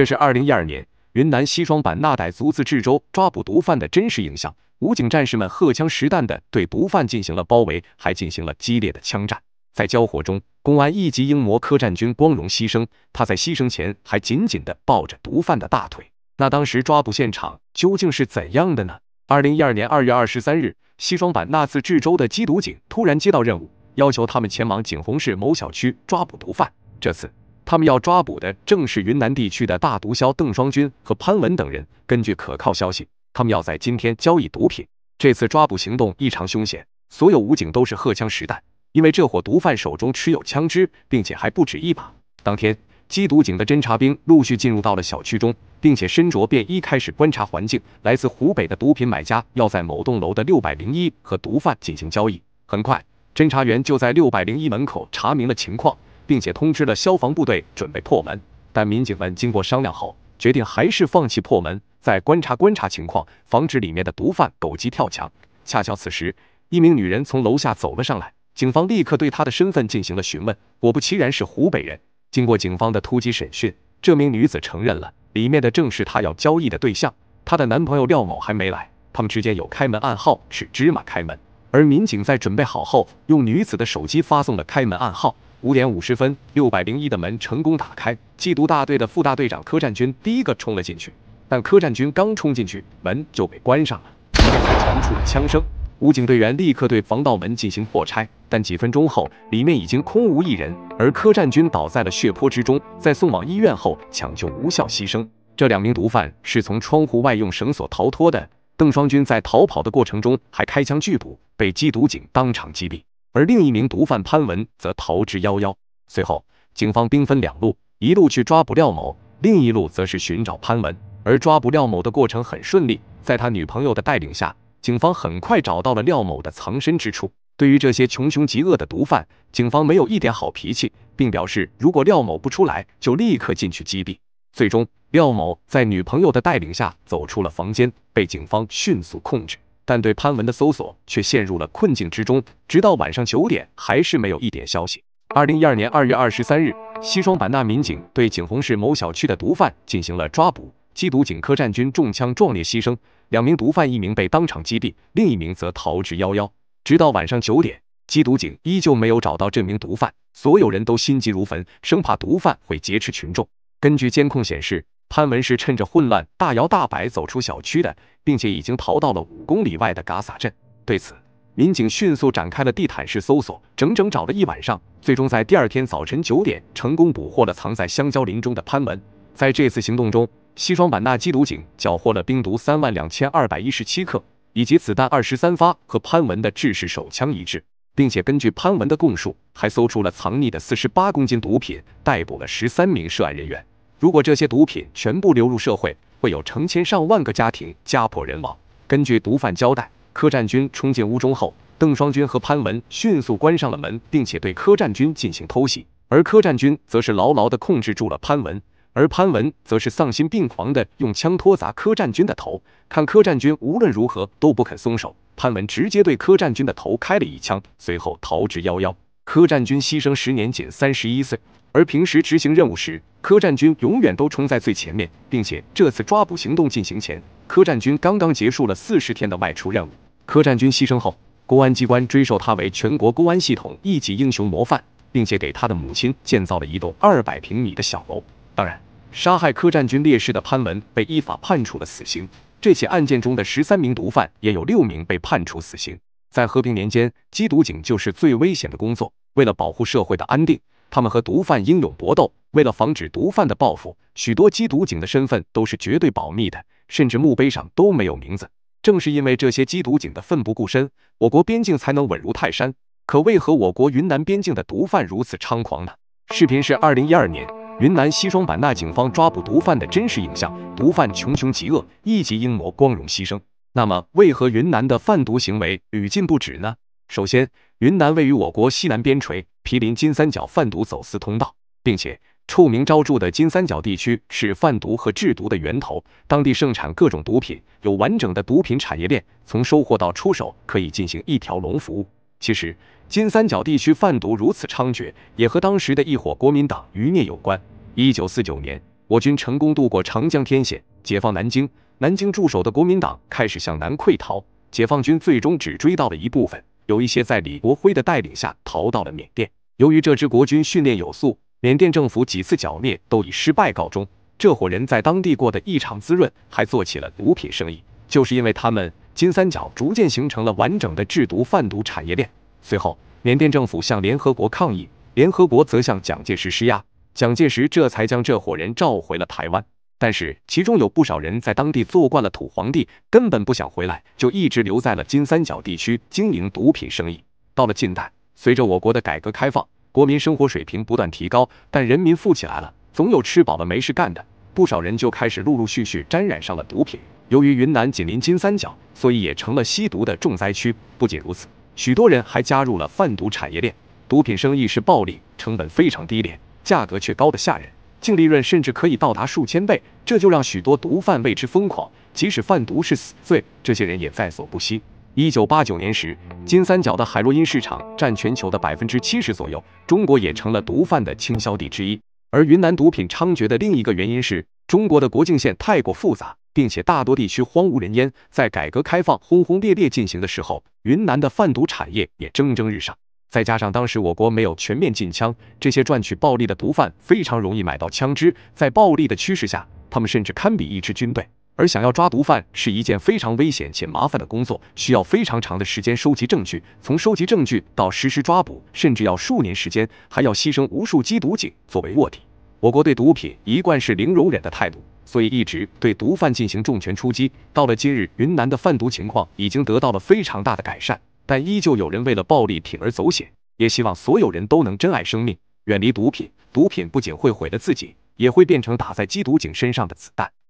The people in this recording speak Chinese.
这是二零一二年云南西双版纳傣族自治州抓捕毒贩的真实影像。武警战士们荷枪实弹的对毒贩进行了包围，还进行了激烈的枪战。在交火中，公安一级英模柯占军光荣牺牲。他在牺牲前还紧紧的抱着毒贩的大腿。那当时抓捕现场究竟是怎样的呢？二零一二年二月二十三日，西双版纳自治州的缉毒警突然接到任务，要求他们前往景洪市某小区抓捕毒贩。这次。他们要抓捕的正是云南地区的大毒枭邓双军和潘文等人。根据可靠消息，他们要在今天交易毒品。这次抓捕行动异常凶险，所有武警都是荷枪实弹，因为这伙毒贩手中持有枪支，并且还不止一把。当天，缉毒警的侦察兵陆续进入到了小区中，并且身着便衣开始观察环境。来自湖北的毒品买家要在某栋楼的六百零一和毒贩进行交易。很快，侦查员就在六百零一门口查明了情况。并且通知了消防部队准备破门，但民警们经过商量后，决定还是放弃破门，再观察观察情况，防止里面的毒贩狗急跳墙。恰巧此时，一名女人从楼下走了上来，警方立刻对她的身份进行了询问，果不其然，是湖北人。经过警方的突击审讯，这名女子承认了，里面的正是她要交易的对象。她的男朋友廖某还没来，他们之间有开门暗号是芝麻开门。而民警在准备好后，用女子的手机发送了开门暗号。五点五十分，六百零一的门成功打开，缉毒大队的副大队长柯占军第一个冲了进去，但柯占军刚冲进去，门就被关上了，里面传出了枪声，武警队员立刻对防盗门进行破拆，但几分钟后，里面已经空无一人，而柯占军倒在了血泊之中，在送往医院后抢救无效牺牲。这两名毒贩是从窗户外用绳索逃脱的，邓双军在逃跑的过程中还开枪拒捕，被缉毒警当场击毙。而另一名毒贩潘文则逃之夭夭。随后，警方兵分两路，一路去抓捕廖某，另一路则是寻找潘文。而抓捕廖某的过程很顺利，在他女朋友的带领下，警方很快找到了廖某的藏身之处。对于这些穷凶极恶的毒贩，警方没有一点好脾气，并表示如果廖某不出来，就立刻进去击毙。最终，廖某在女朋友的带领下走出了房间，被警方迅速控制。但对潘文的搜索却陷入了困境之中，直到晚上九点还是没有一点消息。二零一二年二月二十三日，西双版纳民警对景洪市某小区的毒贩进行了抓捕，缉毒警柯占军中枪壮烈牺牲，两名毒贩，一名被当场击毙，另一名则逃之夭夭。直到晚上九点，缉毒警依旧没有找到这名毒贩，所有人都心急如焚，生怕毒贩会劫持群众。根据监控显示。潘文是趁着混乱大摇大摆走出小区的，并且已经逃到了五公里外的嘎洒镇。对此，民警迅速展开了地毯式搜索，整整找了一晚上，最终在第二天早晨九点成功捕获了藏在香蕉林中的潘文。在这次行动中，西双版纳缉毒警缴获了冰毒三万两千二百一十七克，以及子弹二十三发和潘文的制式手枪一支，并且根据潘文的供述，还搜出了藏匿的四十八公斤毒品，逮捕了十三名涉案人员。如果这些毒品全部流入社会，会有成千上万个家庭家破人亡。根据毒贩交代，柯占军冲进屋中后，邓双军和潘文迅速关上了门，并且对柯占军进行偷袭，而柯占军则是牢牢的控制住了潘文，而潘文则是丧心病狂的用枪托砸柯占军的头，看柯占军无论如何都不肯松手，潘文直接对柯占军的头开了一枪，随后逃之夭夭。柯占军牺牲时年仅三十一岁。而平时执行任务时，柯占军永远都冲在最前面，并且这次抓捕行动进行前，柯占军刚刚结束了四十天的外出任务。柯占军牺牲后，公安机关追授他为全国公安系统一级英雄模范，并且给他的母亲建造了一栋二百平米的小楼。当然，杀害柯占军烈士的潘文被依法判处了死刑。这起案件中的十三名毒贩，也有六名被判处死刑。在和平年间，缉毒警就是最危险的工作，为了保护社会的安定。他们和毒贩英勇搏斗，为了防止毒贩的报复，许多缉毒警的身份都是绝对保密的，甚至墓碑上都没有名字。正是因为这些缉毒警的奋不顾身，我国边境才能稳如泰山。可为何我国云南边境的毒贩如此猖狂呢？视频是二零一二年云南西双版纳警方抓捕毒贩的真实影像。毒贩穷凶极恶，一级英模光荣牺牲。那么，为何云南的贩毒行为屡禁不止呢？首先，云南位于我国西南边陲。毗邻金三角贩毒走私通道，并且臭名昭著的金三角地区是贩毒和制毒的源头，当地盛产各种毒品，有完整的毒品产业链，从收获到出手可以进行一条龙服务。其实，金三角地区贩毒如此猖獗，也和当时的一伙国民党余孽有关。一九四九年，我军成功渡过长江天险，解放南京，南京驻守的国民党开始向南溃逃，解放军最终只追到了一部分。有一些在李国辉的带领下逃到了缅甸。由于这支国军训练有素，缅甸政府几次剿灭都以失败告终。这伙人在当地过得异常滋润，还做起了毒品生意。就是因为他们金三角逐渐形成了完整的制毒贩毒产业链。随后，缅甸政府向联合国抗议，联合国则向蒋介石施压，蒋介石这才将这伙人召回了台湾。但是其中有不少人在当地做惯了土皇帝，根本不想回来，就一直留在了金三角地区经营毒品生意。到了近代，随着我国的改革开放，国民生活水平不断提高，但人民富起来了，总有吃饱了没事干的，不少人就开始陆陆续续沾染上了毒品。由于云南紧邻金三角，所以也成了吸毒的重灾区。不仅如此，许多人还加入了贩毒产业链，毒品生意是暴利，成本非常低廉，价格却高的吓人。净利润甚至可以到达数千倍，这就让许多毒贩为之疯狂。即使贩毒是死罪，这些人也在所不惜。一九八九年时，金三角的海洛因市场占全球的百分之七十左右，中国也成了毒贩的倾销地之一。而云南毒品猖獗的另一个原因是，中国的国境线太过复杂，并且大多地区荒无人烟。在改革开放轰轰烈烈进行的时候，云南的贩毒产业也蒸蒸日上。再加上当时我国没有全面禁枪，这些赚取暴利的毒贩非常容易买到枪支，在暴利的驱使下，他们甚至堪比一支军队。而想要抓毒贩是一件非常危险且麻烦的工作，需要非常长的时间收集证据，从收集证据到实施抓捕，甚至要数年时间，还要牺牲无数缉毒警作为卧底。我国对毒品一贯是零容忍的态度，所以一直对毒贩进行重拳出击。到了今日，云南的贩毒情况已经得到了非常大的改善。但依旧有人为了暴力铤而走险，也希望所有人都能珍爱生命，远离毒品。毒品不仅会毁了自己，也会变成打在缉毒警身上的子弹。